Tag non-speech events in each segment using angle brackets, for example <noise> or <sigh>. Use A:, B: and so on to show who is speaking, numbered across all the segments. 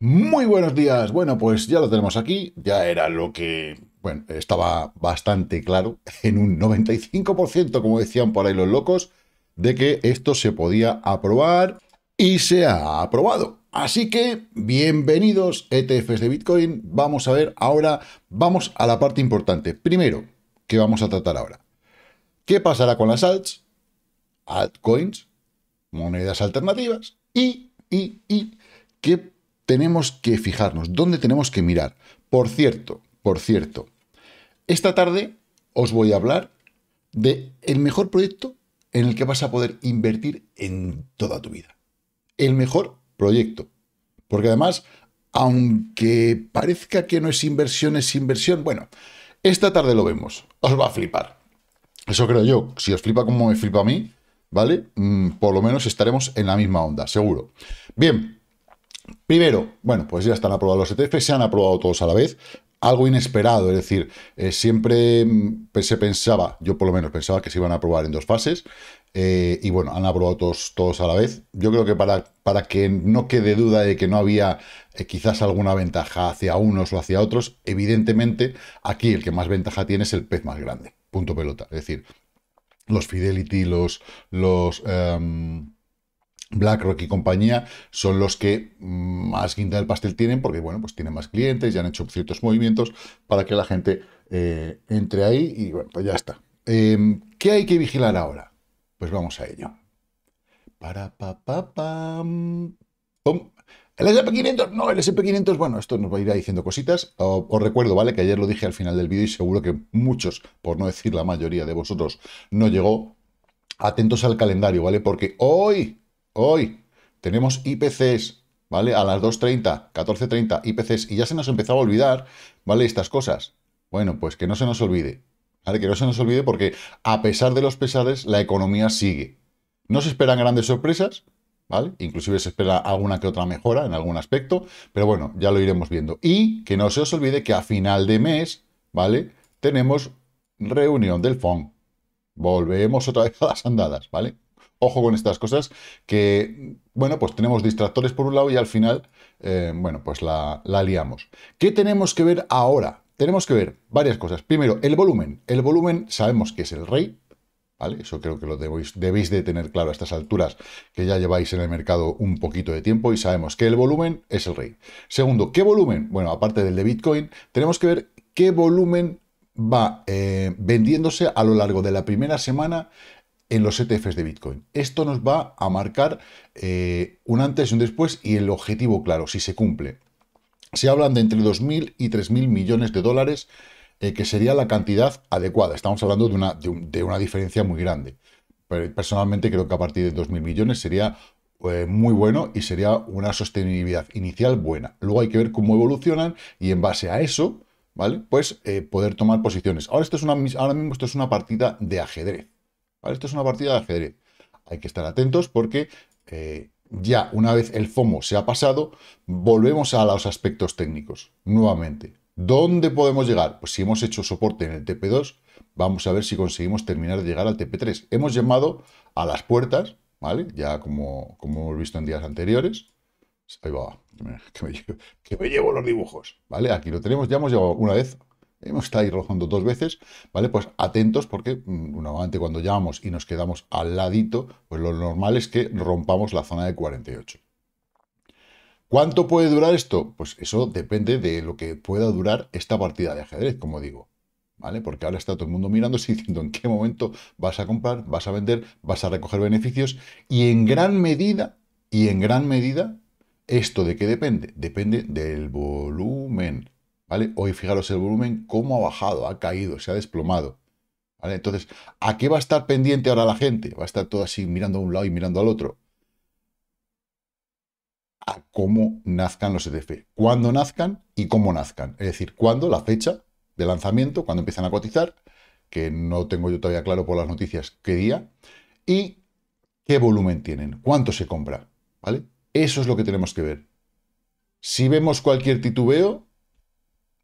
A: Muy buenos días. Bueno, pues ya lo tenemos aquí. Ya era lo que, bueno, estaba bastante claro <laughs> en un 95%, como decían por ahí los locos, de que esto se podía aprobar y se ha aprobado. Así que, bienvenidos ETFs de Bitcoin. Vamos a ver ahora, vamos a la parte importante. Primero, que vamos a tratar ahora? ¿Qué pasará con las alts? Altcoins, monedas alternativas y, y, y, ¿qué tenemos que fijarnos, dónde tenemos que mirar. Por cierto, por cierto, esta tarde os voy a hablar de el mejor proyecto en el que vas a poder invertir en toda tu vida. El mejor proyecto. Porque además, aunque parezca que no es inversión, es inversión, bueno, esta tarde lo vemos. Os va a flipar. Eso creo yo. Si os flipa como me flipa a mí, ¿vale? Mm, por lo menos estaremos en la misma onda, seguro. Bien, Primero, bueno, pues ya están aprobados los ETF, se han aprobado todos a la vez. Algo inesperado, es decir, eh, siempre mm, se pensaba, yo por lo menos pensaba que se iban a aprobar en dos fases, eh, y bueno, han aprobado todos, a la vez. Yo creo que para, para que no quede duda de que no había eh, quizás alguna ventaja hacia unos o hacia otros, evidentemente aquí el que más ventaja tiene es el pez más grande, punto pelota. Es decir, los Fidelity, los... los em, BlackRock y compañía son los que mm, más quinta del pastel tienen porque, bueno, pues tienen más clientes ya han hecho ciertos movimientos para que la gente eh, entre ahí y, bueno, pues ya está. Em, ¿Qué hay que vigilar ahora? Pues vamos a ello. Para, pa, pa, El SP500, no, el SP500, bueno, esto nos va a ir diciendo cositas. Os recuerdo, ¿vale? Que ayer lo dije al final del vídeo y seguro que muchos, por no decir la mayoría de vosotros, no llegó. Atentos al calendario, ¿vale? Porque hoy, hoy tenemos IPCs, ¿vale? A las 2.30, 14.30, IPCs, y ya se nos empezaba a olvidar, ¿vale? Estas cosas. Bueno, pues que no se nos olvide, ¿vale? Que no se nos olvide porque a pesar de los pesares, la economía sigue. No se esperan grandes sorpresas, ¿vale? Inclusive se espera alguna que otra mejora en algún aspecto, pero bueno, ya lo iremos viendo. Y que no se os olvide que a final de mes, ¿vale? Tenemos reunión del FON. Volvemos otra vez a las andadas, ¿vale? ojo con estas cosas que, bueno, pues tenemos distractores por un lado y al final, eh, bueno, pues la, la liamos. ¿Qué tenemos que ver ahora? Tenemos que ver varias cosas. Primero, el volumen. El volumen sabemos que es el rey, ¿Vale? Eso creo que lo debéis, de tener claro a estas alturas, que ya lleváis en el mercado un poquito de tiempo y sabemos que el volumen es el rey. Segundo, ¿qué volumen? Bueno, aparte del de Bitcoin, tenemos que ver qué volumen va eh, vendiéndose a lo largo de la primera semana en los ETFs de Bitcoin. Esto nos va a marcar eh, un antes y un después y el objetivo claro, si se cumple. Se hablan de entre 2.000 y 3.000 millones de dólares, eh, que sería la cantidad adecuada. Estamos hablando de una, de, una, diferencia muy grande. Personalmente creo que a partir de 2.000 millones sería eh, muy bueno y sería una sostenibilidad inicial buena. Luego hay que ver cómo evolucionan y en base a eso, ¿vale? Pues poder tomar posiciones. Ahora, esto es una, ahora mismo esto es una partida de ajedrez. Esto es una partida de ajedrez. Hay que estar atentos porque eh, ya una vez el FOMO se ha pasado, volvemos a los aspectos técnicos nuevamente. ¿Dónde podemos llegar? Pues si hemos hecho soporte en el TP2, vamos a ver si conseguimos terminar de llegar al TP3. Hemos llamado a las puertas, ¿vale? Ya como, como hemos visto en días anteriores. Ahí va, que me, llevo, los dibujos, ¿vale? Aquí lo tenemos, ya hemos llegado una vez hemos estado ahí rozando dos veces, ¿vale? Pues atentos porque mm, normalmente cuando llamamos y nos quedamos al ladito, pues lo normal es que rompamos la zona de 48. ¿Cuánto puede durar esto? Pues eso depende de lo que pueda durar esta partida de ajedrez, como digo. ¿Vale? Porque ahora está todo el mundo mirándose <laughs> y diciendo en qué momento vas a comprar, vas a vender, vas a recoger beneficios y en gran medida, y en gran medida, ¿esto de qué depende? Depende del volumen ¿vale? Hoy fijaros el volumen, cómo ha bajado, ha caído, se ha desplomado. ¿vale? Entonces, ¿a qué va a estar pendiente ahora la gente? Va a estar todo así mirando a un lado y mirando al otro. A cómo nazcan los ETF, cuándo nazcan y cómo nazcan. Es decir, cuándo, la fecha de lanzamiento, cuándo empiezan a cotizar, que no tengo yo todavía claro por las noticias qué día, y qué volumen tienen, cuánto se compra. ¿vale? Eso es lo que tenemos que ver. Si vemos cualquier titubeo,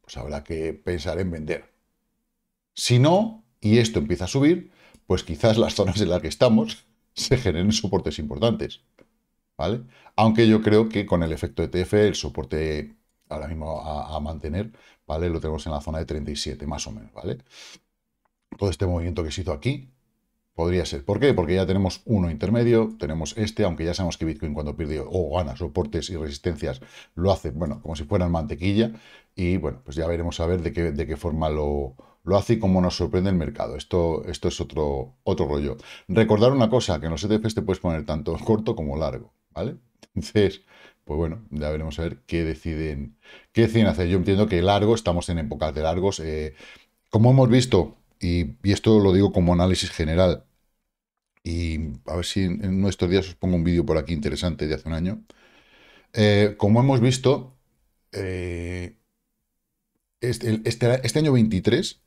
A: pues habrá que pensar en vender. Si no, y esto empieza a subir, pues quizás las zonas en las que estamos <laughs> se generen soportes importantes. ¿Vale? Aunque yo creo que con el efecto ETF, el soporte ahora mismo a, mantener, ¿vale? Lo tenemos en la zona de 37, más o menos, ¿vale? Todo este movimiento que se hizo aquí, Podría ser. ¿Por qué? Porque ya tenemos uno intermedio, tenemos este, aunque ya sabemos que Bitcoin cuando pierde o gana soportes y resistencias, lo hace, bueno, como si fueran mantequilla. Y bueno, pues ya veremos a ver de qué, de qué forma lo, lo hace y cómo nos sorprende el mercado. Esto, esto es otro, otro rollo. Recordar una cosa, que en los ETFs te puedes poner tanto <laughs> corto como largo, ¿vale? Entonces, pues bueno, ya veremos a ver qué deciden, qué deciden hacer. Yo entiendo que largo, estamos en épocas de largos. Eh, como hemos visto, y, esto lo digo como análisis general. Y a ver si en, nuestros días os pongo un vídeo por aquí interesante de hace un año. Eh, como hemos visto, eh, este, este, este, año 23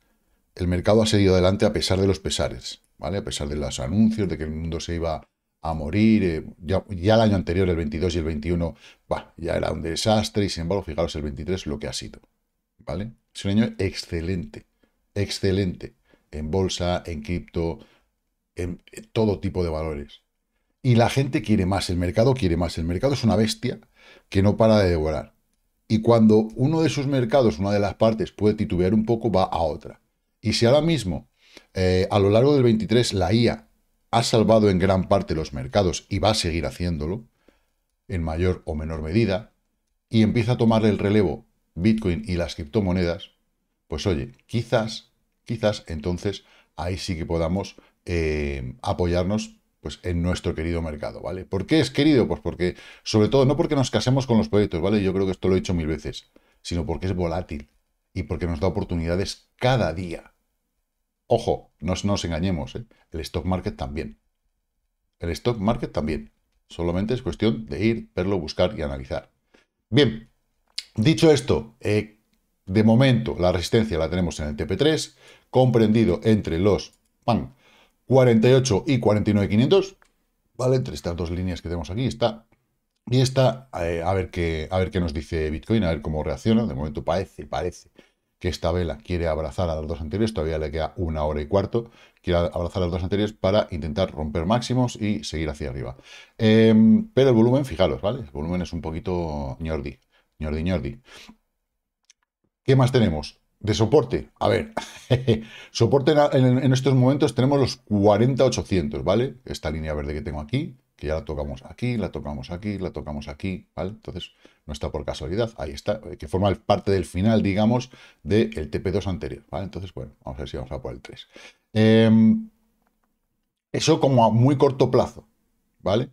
A: el mercado ha seguido adelante a pesar de los pesares, ¿vale? A pesar de los anuncios de que el mundo se iba a morir, eh, ya, el año anterior, el 22 y el 21, ya era un desastre y sin embargo, fijaros el 23 lo que ha sido, ¿vale? Es un año excelente, excelente en bolsa, en cripto, en eh, todo tipo de valores. Y la gente quiere más el mercado, quiere más. El mercado es una bestia que no para de devorar. Y cuando uno de sus mercados, una de las partes, puede titubear un poco, va a otra. Y si ahora mismo, eh, a lo largo del 23, la IA ha salvado en gran parte los mercados y va a seguir haciéndolo, en mayor o menor medida, y empieza a tomar el relevo Bitcoin y las criptomonedas, pues oye, quizás quizás entonces ahí sí que podamos eh, apoyarnos pues, en nuestro querido mercado, ¿vale? ¿Por qué es querido? Pues porque, sobre todo, no porque nos casemos con los proyectos, ¿vale? Yo creo que esto lo he dicho mil veces, sino porque es volátil y porque nos da oportunidades cada día. Ojo, no, nos engañemos, ¿eh? el stock market también. El stock market también. Solamente es cuestión de ir, verlo, buscar y analizar. Bien, dicho esto, eh, de momento, la resistencia la tenemos en el TP3, comprendido entre los 48 y 49.500, ¿vale? Entre estas dos líneas que tenemos aquí está. Y está, eh, a, ver qué, a ver qué nos dice Bitcoin, a ver cómo reacciona. De momento parece, parece que esta vela quiere abrazar a las dos anteriores, todavía le queda una hora y cuarto, quiere abrazar a las dos anteriores para intentar romper máximos y seguir hacia arriba. Em, pero el volumen, fijaros, ¿vale? El volumen es un poquito ñordi, ñordi, ñordi. ¿Qué más tenemos? De soporte, a ver, <laughs> soporte en, estos momentos tenemos los 40-800, ¿vale? Esta línea verde que tengo aquí, que ya la tocamos aquí, la tocamos aquí, la tocamos aquí, ¿vale? Entonces, no está por casualidad, ahí está, eh, que forma parte del final, digamos, del TP2 anterior, ¿vale? Entonces, bueno, vamos a ver si vamos a por el 3. Em, eso como a muy corto plazo, ¿vale?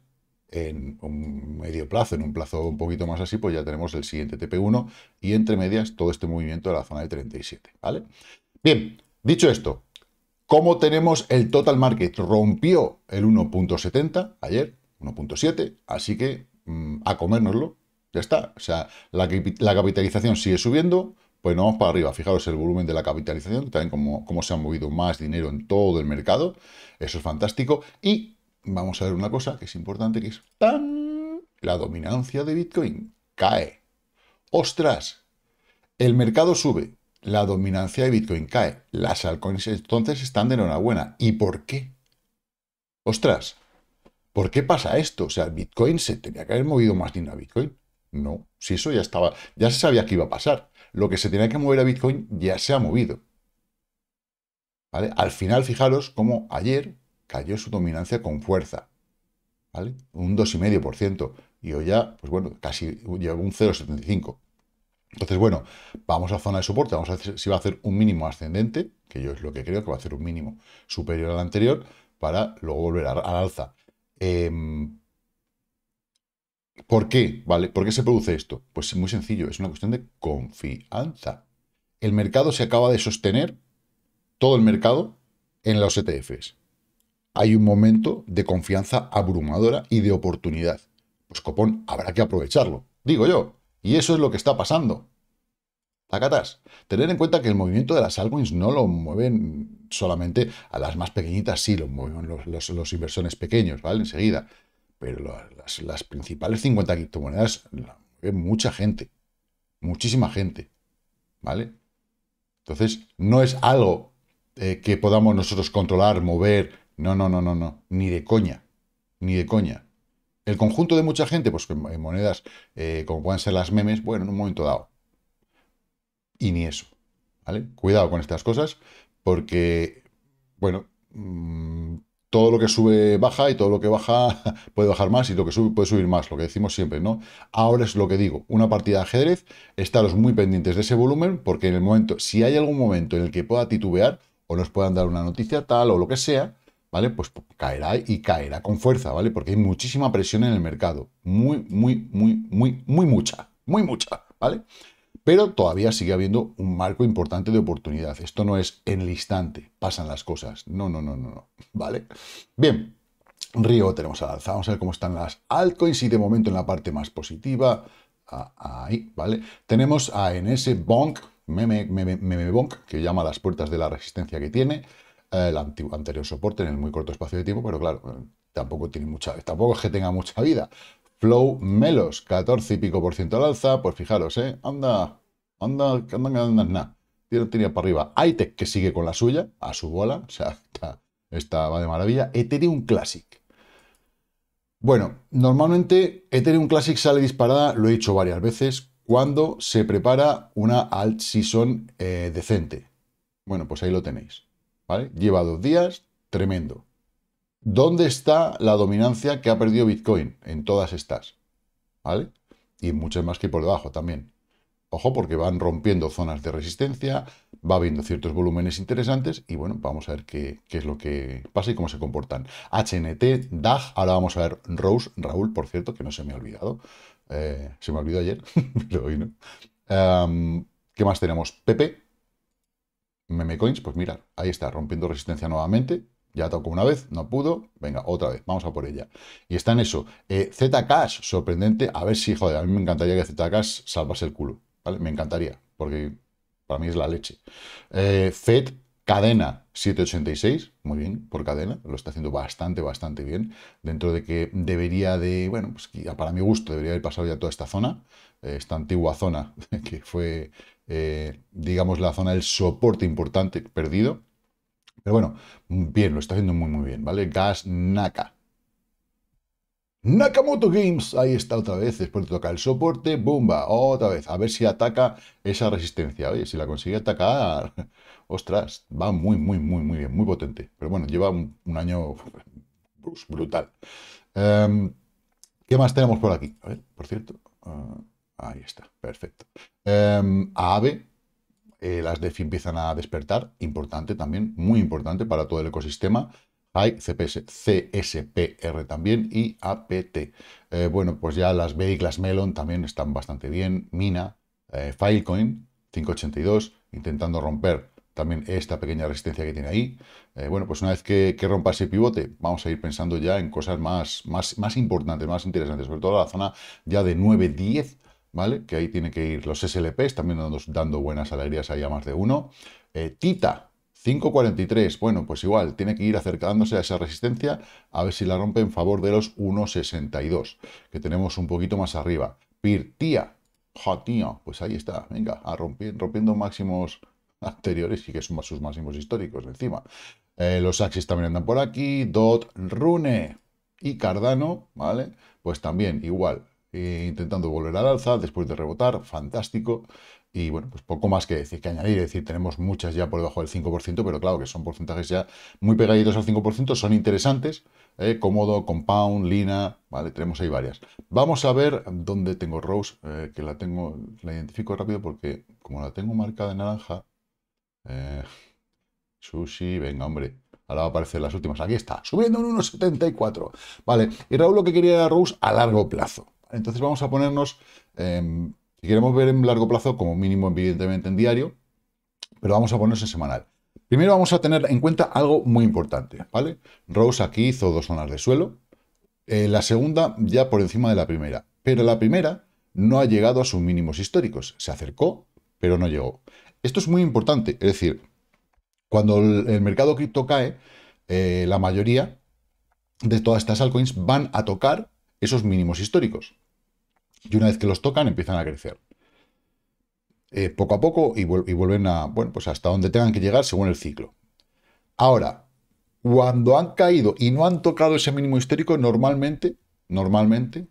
A: en un medio plazo, en un plazo un poquito más así, pues ya tenemos el siguiente TP1 y entre medias todo este movimiento de la zona de 37, ¿vale? Bien, dicho esto, como tenemos el total market? Rompió el 1.70 ayer, 1.7, así que mm, a comérnoslo, ya está. O sea, la, capitalización sigue subiendo, pues no vamos para arriba. Fijaros el volumen de la capitalización, también cómo, cómo se ha movido más dinero en todo el mercado, eso es fantástico. Y vamos a ver una cosa que es importante, que es ¡tan! La dominancia de Bitcoin cae. ¡Ostras! El mercado sube, la dominancia de Bitcoin cae. Las altcoins entonces están de enhorabuena. ¿Y por qué? Ostras, ¿por qué pasa esto? O sea, Bitcoin se tenía que haber movido más dinero a Bitcoin. No, si eso ya estaba, ya se sabía que iba a pasar. Lo que se tenía que mover a Bitcoin ya se ha movido. ¿Vale? Al final, fijaros cómo ayer cayó su dominancia con fuerza, ¿vale? Un 2,5%. Y hoy ya, pues bueno, casi llegó un 0,75%. Entonces, bueno, vamos a zona de soporte, vamos a ver si va a hacer un mínimo ascendente, que yo es lo que creo que va a hacer un mínimo superior al anterior, para luego volver al alza. Em, ¿Por qué? ¿Vale? ¿Por qué se produce esto? Pues es muy sencillo, es una cuestión de confianza. El mercado se acaba de sostener, todo el mercado, en los ETFs hay un momento de confianza abrumadora y de oportunidad. Pues copón, habrá que aprovecharlo, digo yo. Y eso es lo que está pasando. Tacatas. Tener en cuenta que el movimiento de las altcoins no lo mueven solamente a las más pequeñitas, sí, lo mueven los, inversores pequeños, ¿vale? Enseguida. Pero las, principales 50 criptomonedas la mucha gente. Muchísima gente. ¿Vale? Entonces, no es algo eh, que podamos nosotros controlar, mover, no, no, no, no, no. Ni de coña. Ni de coña. El conjunto de mucha gente, pues en monedas eh, como pueden ser las memes, bueno, en un momento dado. Y ni eso. ¿Vale? Cuidado con estas cosas porque, bueno, mm, todo lo que sube baja y todo lo que baja <laughs> puede bajar más y lo que sube puede subir más, lo que decimos siempre, ¿no? Ahora es lo que digo, una partida de ajedrez, estaros muy pendientes de ese volumen porque en el momento, si hay algún momento en el que pueda titubear o nos puedan dar una noticia tal o lo que sea, ¿vale? Pues caerá y caerá con fuerza, ¿vale? Porque hay muchísima presión en el mercado. Muy, muy, muy, muy, muy mucha. Muy mucha, ¿vale? Pero todavía sigue habiendo un marco importante de oportunidad. Esto no es en el instante, pasan las cosas. No, no, no, no, no. ¿Vale? Bien, Río tenemos al alza. Vamos a ver cómo están las altcoins y de momento en la parte más positiva. Ahí, ¿vale? Tenemos a NS Bonk, Meme, meme, Bonk, que llama las puertas de la resistencia que tiene el anterior soporte en el muy corto espacio de tiempo, pero claro, eh, tampoco tiene mucha, tampoco es que tenga mucha vida. Flow Melos, 14 y pico por ciento al alza, pues fijaros, ¿eh? anda, anda, anda, anda, anda, para arriba. Aitec que sigue con la suya, a su bola, o sea, está, va de maravilla. Ethereum Classic. Bueno, normalmente Ethereum Classic sale disparada, lo he dicho varias veces, cuando se prepara una alt season eh, decente. Bueno, pues ahí lo tenéis. ¿vale? Lleva dos días, tremendo. ¿Dónde está la dominancia que ha perdido Bitcoin? En todas estas, ¿vale? Y muchas más que por debajo también. Ojo, porque van rompiendo zonas de resistencia, va habiendo ciertos volúmenes interesantes y bueno, vamos a ver qué, es lo que pasa y cómo se comportan. HNT, DAG, ahora vamos a ver Rose, Raúl, por cierto, que no se me ha olvidado. Eh, se me olvidó ayer, <laughs> pero hoy no. ¿Qué más tenemos? Pepe. Memecoins, pues mira, ahí está, rompiendo resistencia nuevamente. Ya tocó una vez, no pudo. Venga, otra vez, vamos a por ella. Y está en eso. Eh, Zcash, sorprendente. A ver si, joder, a mí me encantaría que Zcash salvase el culo. ¿vale? Me encantaría, porque para mí es la leche. Eh, FED, cadena 786, muy bien, por cadena, lo está haciendo bastante, bastante bien, dentro de que debería de, bueno, pues para mi gusto debería haber pasado ya toda esta zona, eh, esta antigua zona <laughs> que fue eh, digamos, la zona del soporte importante perdido. Pero bueno, bien, lo está haciendo muy, muy bien, ¿vale? Gas Naka. Nakamoto Games, ahí está otra vez, después de tocar el soporte, bomba, otra vez, a ver si ataca esa resistencia. Oye, si la consigue atacar, <laughs> ostras, va muy, muy, muy, muy bien, muy potente. Pero bueno, lleva un, año <laughs> brutal. Em, ¿Qué más tenemos por aquí? A ver, por cierto. Ah, Ahí está, perfecto. Em, Aave eh, las DeFi empiezan a despertar, importante también, muy importante para todo el ecosistema. Hay CPS, CSPR también y APT. Eh, bueno, pues ya las B las Melon también están bastante bien. Mina, eh, Filecoin, 582, intentando romper también esta pequeña resistencia que tiene ahí. bueno, pues una vez que, rompa ese pivote, vamos a ir pensando ya en cosas más, más, más importantes, más interesantes, sobre todo la zona ya de 9, 10, ¿vale? Que ahí tiene que ir los SLPs, también dando, dando buenas alegrías ahí a más de uno. Eh, Tita, 5.43, bueno, pues igual, tiene que ir acercándose a esa resistencia a ver si la rompe en favor de los 1.62, que tenemos un poquito más arriba. Pirtía, ja, pues ahí está, venga, a rompiendo máximos <laughs> anteriores y que son sus máximos históricos encima. Eh, los Axis también andan por aquí, DOT, Rune y Cardano, ¿vale? Pues también igual, eh, intentando volver al alza después de rebotar, fantástico. Y bueno, pues poco más que decir, que añadir, es decir, tenemos muchas ya por debajo del 5%, pero claro que son porcentajes ya muy pegaditos al 5%, son interesantes, eh, Cómodo, Compound, Lina, vale, tenemos ahí varias. Vamos a ver dónde tengo Rose, eh, que la tengo, la identifico rápido porque como la tengo marcada en naranja, eh, sushi, venga hombre, ahora va a aparecer las últimas, aquí está, subiendo un 1,74, vale, y Raúl lo que quería era Rose a largo plazo, entonces vamos a ponernos, em, si queremos ver en largo plazo, como mínimo evidentemente en diario, pero vamos a ponernos en semanal. Primero vamos a tener en cuenta algo muy importante, ¿vale? Rose aquí hizo dos zonas de suelo, eh, la segunda ya por encima de la primera, pero la primera no ha llegado a sus mínimos históricos, se acercó, pero no llegó. Esto es muy importante, es decir, cuando el, mercado cripto cae, eh, la mayoría de todas estas altcoins van a tocar esos mínimos históricos. Y una vez que los tocan, empiezan a crecer. Eh, poco a poco y, vuelven a, bueno, pues hasta donde tengan que llegar según el ciclo. Ahora, cuando han caído y no han tocado ese mínimo histórico, normalmente, normalmente,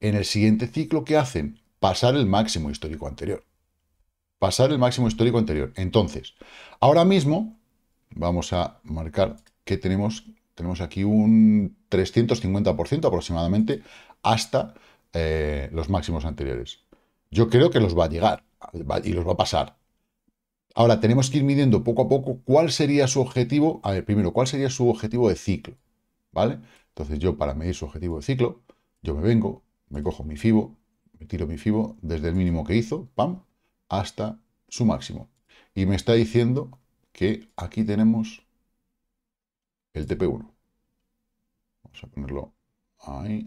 A: en el siguiente ciclo, ¿qué hacen? Pasar el máximo histórico anterior. Pasar el máximo histórico anterior. Entonces, ahora mismo, vamos a marcar que tenemos, tenemos aquí un 350% aproximadamente hasta eh, los máximos anteriores. Yo creo que los va a llegar y los va a pasar. Ahora, tenemos que ir midiendo poco a poco cuál sería su objetivo. A ver, primero, cuál sería su objetivo de ciclo. ¿Vale? Entonces, yo para medir su objetivo de ciclo, yo me vengo, me cojo mi FIBO, me tiro mi FIBO desde el mínimo que hizo, pam, hasta su máximo. Y me está diciendo que aquí tenemos el TP1. Vamos a ponerlo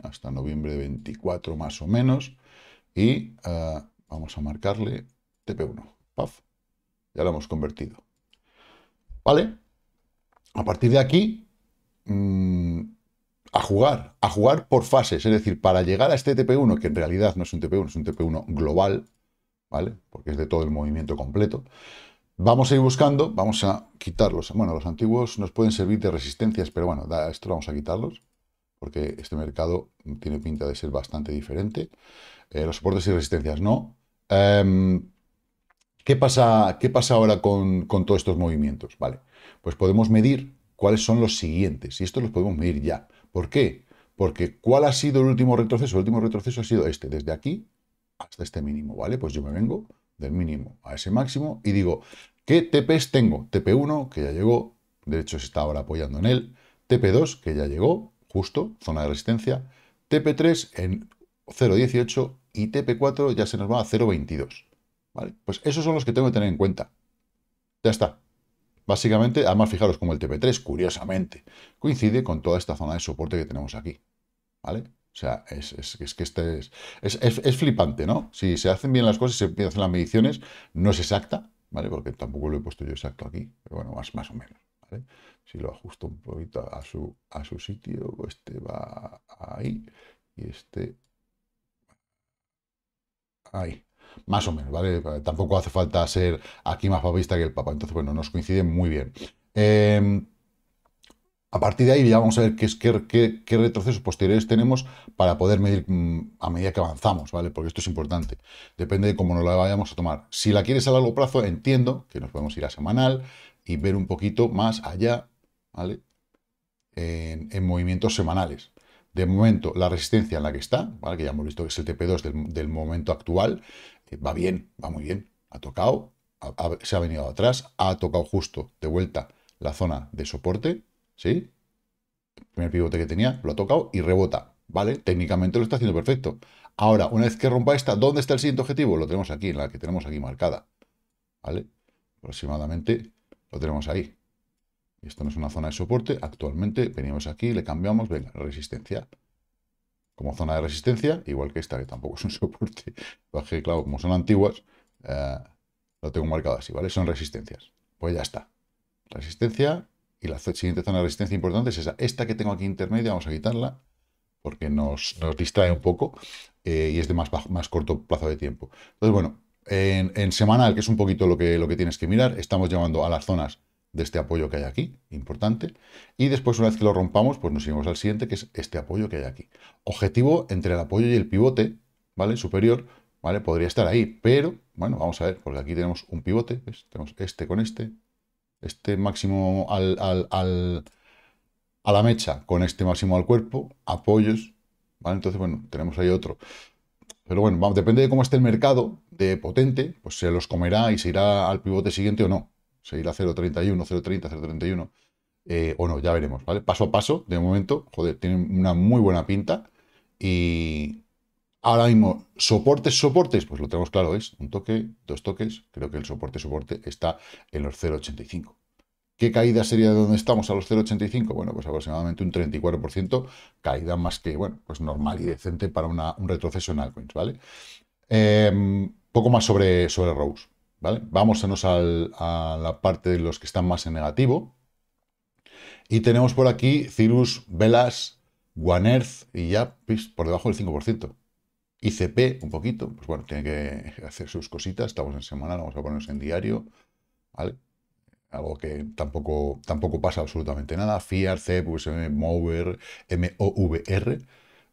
A: hasta noviembre de 24 más o menos, y eh, vamos a marcarle TP1, paf, ya lo hemos convertido. ¿Vale? A partir de aquí, mm, a jugar, a jugar por fases, es decir, para llegar a este TP1, que en realidad no es un TP1, es un TP1 global, ¿vale? Porque es de todo el movimiento completo. Vamos a ir buscando, vamos a quitarlos. Bueno, los antiguos nos pueden servir de resistencias, pero bueno, esto vamos a quitarlos porque este mercado tiene pinta de ser bastante diferente. Eh, los soportes y resistencias no. Em, ¿qué, pasa, ¿Qué pasa ahora con, todos estos movimientos? Vale, pues podemos medir cuáles son los siguientes, y estos los podemos medir ya. ¿Por qué? Porque ¿cuál ha sido el último retroceso? El último retroceso ha sido este, desde aquí hasta este mínimo, ¿vale? Pues yo me vengo del mínimo a ese máximo y digo, ¿qué TPs tengo? TP1, que ya llegó, de hecho se está ahora apoyando en él, TP2, que ya llegó, justo, zona de resistencia, TP3 en 0.18 y TP4 ya se nos va a 0.22. ¿vale? Pues esos son los que tengo que tener en cuenta. Ya está. Básicamente, además fijaros como el TP3, curiosamente, coincide con toda esta zona de soporte que tenemos aquí. ¿Vale? O sea, es, que este es, es, flipante, ¿no? Si se hacen bien las cosas, se empiezan hacen las mediciones, no es exacta, ¿vale? Porque tampoco lo he puesto yo exacto aquí, pero bueno, más, más o menos. Si lo ajusto un poquito a su, a su sitio, este va ahí y este ahí. Más o menos, ¿vale? Tampoco hace falta ser aquí más papista que el Papa. Entonces, bueno, nos coincide muy bien. Em, a partir de ahí ya vamos a ver qué, qué, qué, retrocesos posteriores tenemos para poder medir mm, a medida que avanzamos, ¿vale? Porque esto es importante. Depende de cómo nos la vayamos a tomar. Si la quieres a largo plazo, entiendo que nos podemos ir a semanal, y ver un poquito más allá, ¿vale? En, movimientos semanales. De momento, la resistencia en la que está, ¿vale? que ya hemos visto que es el TP2 del, momento actual, eh, va bien, va muy bien. Ha tocado, se ha venido atrás, ha tocado justo de vuelta la zona de soporte, ¿sí? El primer pivote que tenía, lo ha tocado y rebota, ¿vale? Técnicamente lo está haciendo perfecto. Ahora, una vez que rompa esta, ¿dónde está el siguiente objetivo? Lo tenemos aquí, en la que tenemos aquí marcada, ¿vale? Aproximadamente lo tenemos ahí. Y esto no es una zona de soporte. Actualmente venimos aquí, le cambiamos, venga, resistencia. Como zona de resistencia, igual que esta, que tampoco es un <laughs> soporte. Bajé, pues claro, como son antiguas, eh, lo tengo marcado así, ¿vale? Son resistencias. Pues ya está. Resistencia y la siguiente zona de resistencia importante es esa. Esta que tengo aquí intermedia, vamos a quitarla porque nos, nos distrae un poco eh, y es de más, más corto plazo de tiempo. Entonces, bueno, en, semanal, que es un poquito lo que, lo que tienes que mirar, estamos llamando a las zonas de este apoyo que hay aquí, importante. Y después, una vez que lo rompamos, pues nos iremos al siguiente, que es este apoyo que hay aquí. Objetivo entre el apoyo y el pivote, ¿vale? Superior, ¿vale? Podría estar ahí, pero, bueno, vamos a ver, porque aquí tenemos un pivote, ¿ves? Tenemos este con este, este máximo al, al, a la mecha con este máximo al cuerpo, apoyos, ¿vale? Entonces, bueno, tenemos ahí otro. Pero bueno, vamos, depende de cómo esté el mercado de potente, pues se los comerá y se irá al pivote siguiente o no. Se irá a 0.31, 0.30, 0.31 o no, ya veremos, ¿vale? Paso a paso, de momento, joder, tienen una muy buena pinta y ahora mismo, soportes, soportes, pues lo tenemos claro, es un toque, dos toques, creo que el soporte, soporte está en los 0.85. ¿Qué caída sería de donde estamos a los 0,85? Bueno, pues aproximadamente un 34%, caída más que, bueno, pues normal y decente para un retroceso en altcoins, ¿vale? Em, poco más sobre, sobre Rose, ¿vale? Vámonos a la parte de los que están más en negativo. Y tenemos por aquí Cirrus, Velas, One Earth y ya pues, por debajo del 5%. ICP un poquito, pues bueno, tiene que hacer sus cositas, estamos en semana, vamos a ponernos en diario, ¿vale? algo que tampoco, tampoco pasa absolutamente nada. FIAR, C, pues, M, v r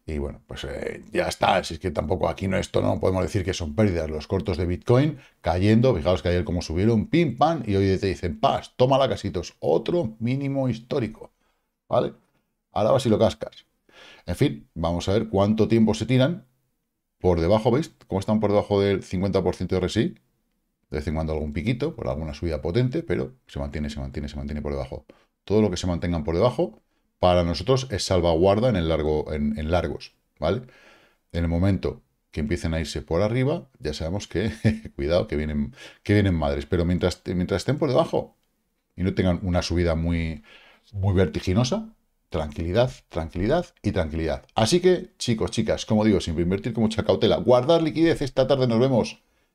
A: Y bueno, pues eh, ya está. Si es que tampoco aquí no esto no podemos decir que son pérdidas. Los cortos de Bitcoin cayendo. Fijaos que ayer como subieron, pim, pam, y hoy te dicen, paz, la casitos. Otro mínimo histórico. ¿Vale? Ahora vas y lo cascas. En fin, vamos a ver cuánto tiempo se tiran. Por debajo, ¿veis? ¿Cómo están por debajo del 50% de RSI? De vez en cuando algún piquito por alguna subida potente, pero se mantiene, se mantiene, se mantiene por debajo. Todo lo que se mantengan por debajo, para nosotros es salvaguarda en, el largo, en, largos, ¿vale? En el momento que empiecen a irse por arriba, ya sabemos que, <laughs> cuidado, que vienen, que vienen madres. Pero mientras, mientras estén por debajo y no tengan una subida muy, muy vertiginosa, tranquilidad, tranquilidad y tranquilidad. Así que, chicos, chicas, como digo, siempre invertir con mucha cautela. Guardar liquidez, esta tarde nos vemos